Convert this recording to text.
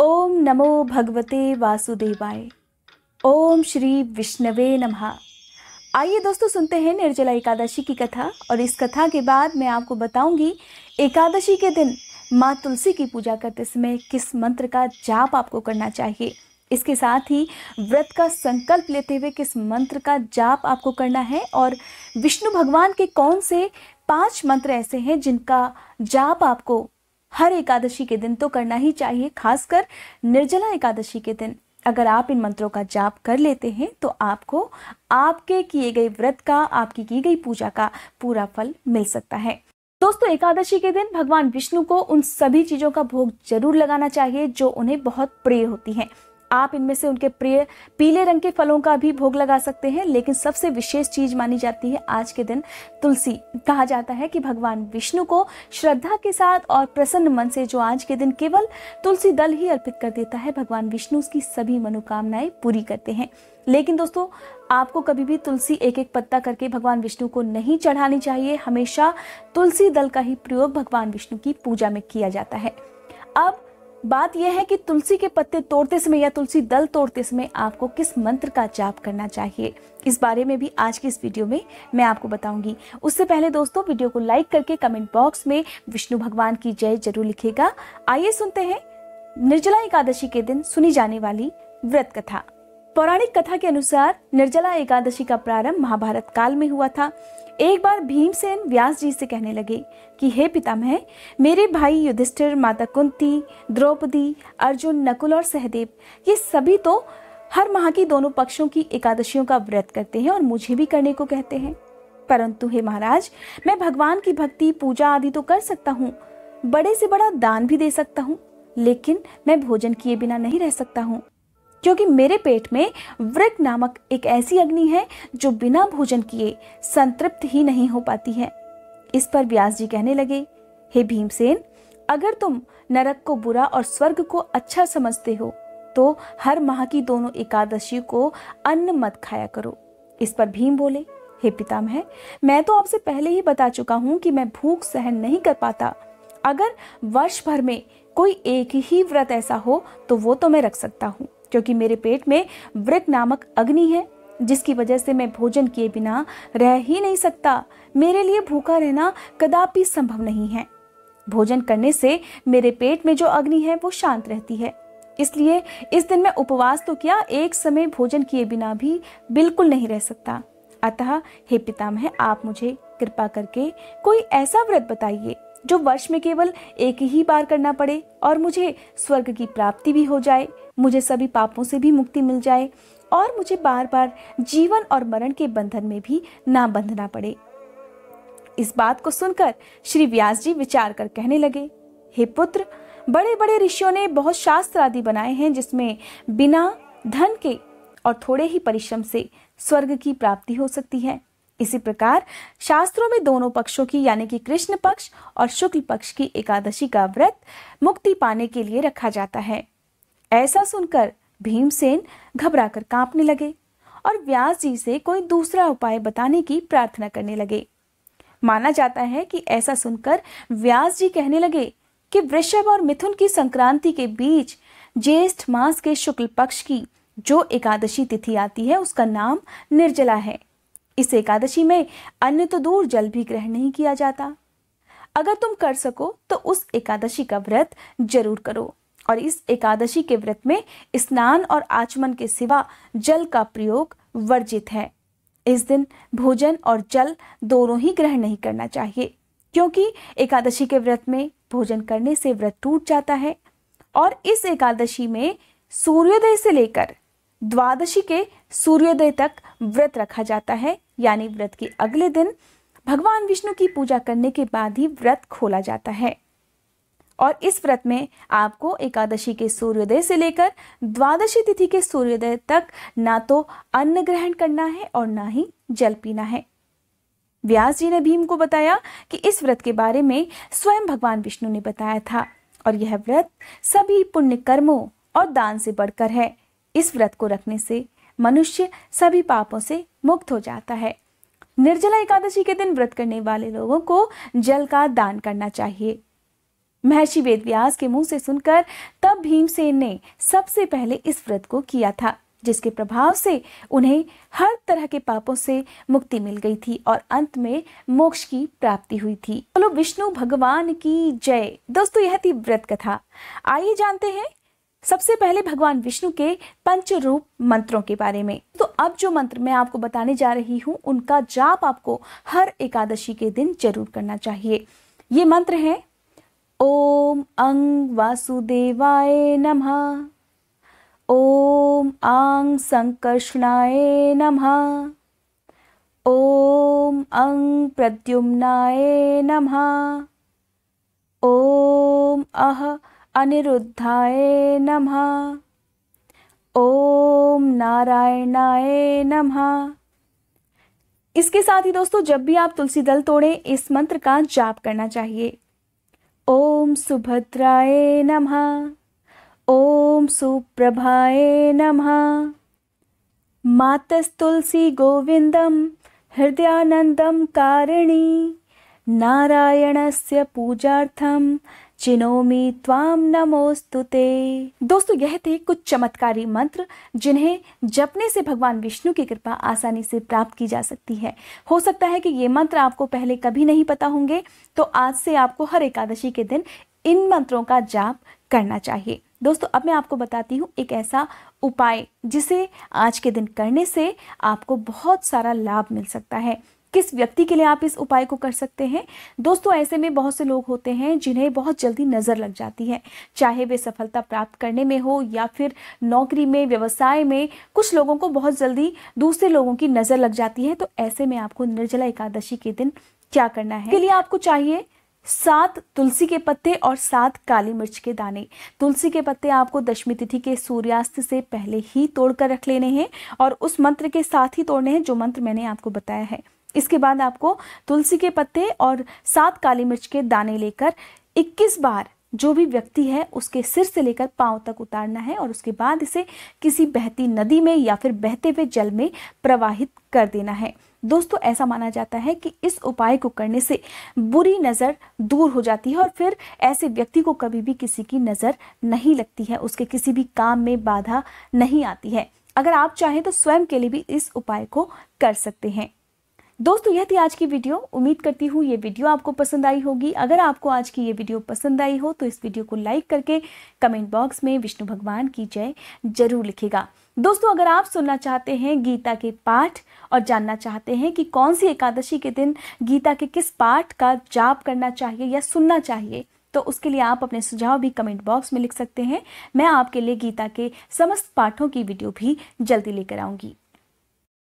ओम नमो भगवते वासुदेवाय ओम श्री विष्णवे नमः आइए दोस्तों सुनते हैं निर्जला एकादशी की कथा और इस कथा के बाद मैं आपको बताऊंगी एकादशी के दिन माँ तुलसी की पूजा करते समय किस मंत्र का जाप आपको करना चाहिए इसके साथ ही व्रत का संकल्प लेते हुए किस मंत्र का जाप आपको करना है और विष्णु भगवान के कौन से पांच मंत्र ऐसे हैं जिनका जाप आपको हर एकादशी के दिन तो करना ही चाहिए खासकर निर्जला एकादशी के दिन अगर आप इन मंत्रों का जाप कर लेते हैं तो आपको आपके किए गए व्रत का आपकी की गई पूजा का पूरा फल मिल सकता है दोस्तों एकादशी के दिन भगवान विष्णु को उन सभी चीजों का भोग जरूर लगाना चाहिए जो उन्हें बहुत प्रिय होती हैं आप इनमें से उनके प्रिय पीले रंग के फलों का भी भोग लगा सकते हैं लेकिन सबसे विशेष चीज मानी जाती है आज के दिन तुलसी कहा जाता है कि भगवान विष्णु को श्रद्धा के साथ और प्रसन्न मन से जो आज के दिन केवल तुलसी दल ही अर्पित कर देता है भगवान विष्णु उसकी सभी मनोकामनाएं पूरी करते हैं लेकिन दोस्तों आपको कभी भी तुलसी एक एक पत्ता करके भगवान विष्णु को नहीं चढ़ानी चाहिए हमेशा तुलसी दल का ही प्रयोग भगवान विष्णु की पूजा में किया जाता है अब बात यह है कि तुलसी के पत्ते तोड़ते समय या तुलसी दल तोड़ते समय आपको किस मंत्र का जाप करना चाहिए इस बारे में भी आज की इस वीडियो में मैं आपको बताऊंगी उससे पहले दोस्तों वीडियो को लाइक करके कमेंट बॉक्स में विष्णु भगवान की जय जरूर लिखेगा आइए सुनते हैं निर्जला एकादशी के दिन सुनी जाने वाली व्रत कथा पौराणिक कथा के अनुसार निर्जला एकादशी का प्रारंभ महाभारत काल में हुआ था एक बार भीमसेन व्यास जी से कहने लगे कि हे पितामह मेरे भाई युधिष्ठिर माता कुंती द्रौपदी अर्जुन नकुल और सहदेव ये सभी तो हर माह की दोनों पक्षों की एकादशियों का व्रत करते हैं और मुझे भी करने को कहते हैं परंतु हे महाराज मैं भगवान की भक्ति पूजा आदि तो कर सकता हूँ बड़े से बड़ा दान भी दे सकता हूँ लेकिन मैं भोजन किए बिना नहीं रह सकता हूँ क्योंकि मेरे पेट में वृक नामक एक ऐसी अग्नि है जो बिना भोजन किए संतृप्त ही नहीं हो पाती है इस पर व्यास जी कहने लगे हे भीमसेन अगर तुम नरक को बुरा और स्वर्ग को अच्छा समझते हो तो हर माह की दोनों एकादशी को अन्न मत खाया करो इस पर भीम बोले हे पितामह मैं तो आपसे पहले ही बता चुका हूँ कि मैं भूख सहन नहीं कर पाता अगर वर्ष भर में कोई एक ही व्रत ऐसा हो तो वो तो मैं रख सकता हूँ क्योंकि मेरे पेट में वृक नामक अग्नि है जिसकी वजह से मैं भोजन किए बिना रह ही नहीं सकता मेरे लिए भूखा रहना कदापि संभव नहीं है भोजन करने से मेरे पेट में जो अग्नि है वो शांत रहती है इसलिए इस दिन मैं उपवास तो किया एक समय भोजन किए बिना भी बिल्कुल नहीं रह सकता अतः हे पितामह आप मुझे कृपा करके कोई ऐसा व्रत बताइए जो वर्ष में केवल एक ही बार करना पड़े और मुझे स्वर्ग की प्राप्ति भी हो जाए मुझे सभी पापों से भी मुक्ति मिल जाए और मुझे बार बार जीवन और मरण के बंधन में भी ना बंधना पड़े इस बात को सुनकर श्री व्यास जी विचार कर कहने लगे हे पुत्र बड़े बड़े ऋषियों ने बहुत शास्त्र आदि बनाए हैं जिसमें बिना धन के और थोड़े ही परिश्रम से स्वर्ग की प्राप्ति हो सकती है इसी प्रकार शास्त्रों में दोनों पक्षों की यानी कि कृष्ण पक्ष और शुक्ल पक्ष की एकादशी का व्रत मुक्ति पाने के लिए रखा जाता है ऐसा सुनकर भीमसेन घबराकर कांपने लगे और व्यास जी से कोई दूसरा उपाय बताने की प्रार्थना करने लगे माना जाता है कि ऐसा सुनकर व्यास जी कहने लगे कि वृषभ और मिथुन की संक्रांति के बीच ज्येष्ठ मास के शुक्ल पक्ष की जो एकादशी तिथि आती है उसका नाम निर्जला है इस एकादशी में अन्य तो दूर जल भी ग्रहण नहीं किया जाता अगर तुम कर सको तो उस एकादशी का व्रत जरूर करो और इस एकादशी के व्रत में स्नान और आचमन के सिवा जल का प्रयोग वर्जित है इस दिन भोजन और जल दोनों ही ग्रहण नहीं करना चाहिए क्योंकि एकादशी के व्रत में भोजन करने से व्रत टूट जाता है और इस एकादशी में सूर्योदय से लेकर द्वादशी के सूर्योदय तक व्रत रखा जाता है यानी व्रत के अगले दिन भगवान विष्णु की पूजा करने के बाद ही व्रत खोला जाता है और इस व्रत में आपको एकादशी के सूर्योदय से लेकर द्वादशी तिथि के सूर्योदय तक ना तो अन्न ग्रहण करना है और ना ही जल पीना है व्यास जी ने भीम को बताया कि इस व्रत के बारे में स्वयं भगवान विष्णु ने बताया था और यह व्रत सभी पुण्य कर्मों और दान से बढ़कर है इस व्रत को रखने से मनुष्य सभी पापों से मुक्त हो जाता है निर्जला एकादशी के दिन व्रत करने वाले लोगों को जल का दान करना चाहिए महर्षि वेद के मुंह से सुनकर तब भीमसेन ने सबसे पहले इस व्रत को किया था जिसके प्रभाव से उन्हें हर तरह के पापों से मुक्ति मिल गई थी और अंत में मोक्ष की प्राप्ति हुई थी बोलो तो विष्णु भगवान की जय दोस्तों यह थी व्रत कथा आइए जानते हैं सबसे पहले भगवान विष्णु के पंच रूप मंत्रों के बारे में तो अब जो मंत्र मैं आपको बताने जा रही हूँ उनका जाप आपको हर एकादशी के दिन जरूर करना चाहिए ये मंत्र हैं ओम अंग वासुदेवाय नमः ओम आंग संकर्षणाय नमः ओम अंग प्रद्युम्नाय नमः ओम अह अनिरुद्धाय नमः ओम नारायणाय नमः इसके साथ ही दोस्तों जब भी आप तुलसी दल तोड़ें इस मंत्र का जाप करना चाहिए ॐ सुभद्राय नमः ॐ सुप्रभाय नमः मातस्तुलसी गोविन्दं हृदयानन्दं कारिणी नारायणस्य पूजार्थं चिनोमी त्वाम नमोस्तुते दोस्तों यह थे कुछ चमत्कारी मंत्र जिन्हें जपने से भगवान विष्णु की कृपा आसानी से प्राप्त की जा सकती है हो सकता है कि ये मंत्र आपको पहले कभी नहीं पता होंगे तो आज से आपको हर एकादशी के दिन इन मंत्रों का जाप करना चाहिए दोस्तों अब मैं आपको बताती हूँ एक ऐसा उपाय जिसे आज के दिन करने से आपको बहुत सारा लाभ मिल सकता है किस व्यक्ति के लिए आप इस उपाय को कर सकते हैं दोस्तों ऐसे में बहुत से लोग होते हैं जिन्हें बहुत जल्दी नज़र लग जाती है चाहे वे सफलता प्राप्त करने में हो या फिर नौकरी में व्यवसाय में कुछ लोगों को बहुत जल्दी दूसरे लोगों की नज़र लग जाती है तो ऐसे में आपको निर्जला एकादशी के दिन क्या करना है के लिए आपको चाहिए सात तुलसी के पत्ते और सात काली मिर्च के दाने तुलसी के पत्ते आपको दशमी तिथि के सूर्यास्त से पहले ही तोड़कर रख लेने हैं और उस मंत्र के साथ ही तोड़ने हैं जो मंत्र मैंने आपको बताया है इसके बाद आपको तुलसी के पत्ते और सात काली मिर्च के दाने लेकर 21 बार जो भी व्यक्ति है उसके सिर से लेकर पांव तक उतारना है और उसके बाद इसे किसी बहती नदी में या फिर बहते हुए जल में प्रवाहित कर देना है दोस्तों ऐसा माना जाता है कि इस उपाय को करने से बुरी नज़र दूर हो जाती है और फिर ऐसे व्यक्ति को कभी भी किसी की नज़र नहीं लगती है उसके किसी भी काम में बाधा नहीं आती है अगर आप चाहें तो स्वयं के लिए भी इस उपाय को कर सकते हैं दोस्तों यह थी आज की वीडियो उम्मीद करती हूँ ये वीडियो आपको पसंद आई होगी अगर आपको आज की ये वीडियो पसंद आई हो तो इस वीडियो को लाइक करके कमेंट बॉक्स में विष्णु भगवान की जय जरूर लिखेगा दोस्तों अगर आप सुनना चाहते हैं गीता के पाठ और जानना चाहते हैं कि कौन सी एकादशी के दिन गीता के किस पाठ का जाप करना चाहिए या सुनना चाहिए तो उसके लिए आप अपने सुझाव भी कमेंट बॉक्स में लिख सकते हैं मैं आपके लिए गीता के समस्त पाठों की वीडियो भी जल्दी लेकर आऊंगी